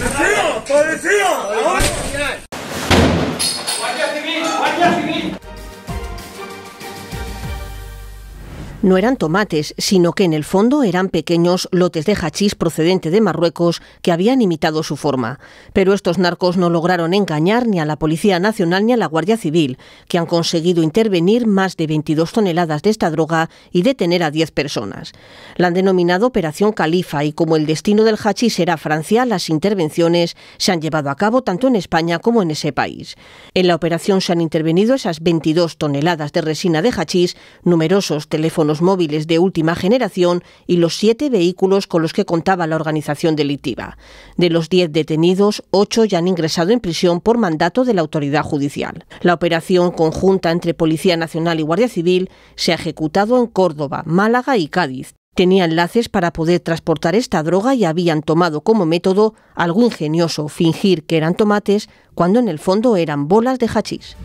¡Policía! ¡Policía! No eran tomates, sino que en el fondo eran pequeños lotes de hachís procedente de Marruecos que habían imitado su forma. Pero estos narcos no lograron engañar ni a la Policía Nacional ni a la Guardia Civil, que han conseguido intervenir más de 22 toneladas de esta droga y detener a 10 personas. La han denominado Operación Califa y como el destino del hachís era Francia, las intervenciones se han llevado a cabo tanto en España como en ese país. En la operación se han intervenido esas 22 toneladas de resina de hachís, numerosos teléfonos los móviles de última generación y los siete vehículos con los que contaba la organización delictiva. De los diez detenidos, ocho ya han ingresado en prisión por mandato de la autoridad judicial. La operación conjunta entre Policía Nacional y Guardia Civil se ha ejecutado en Córdoba, Málaga y Cádiz. Tenían enlaces para poder transportar esta droga y habían tomado como método algo ingenioso fingir que eran tomates cuando en el fondo eran bolas de hachís.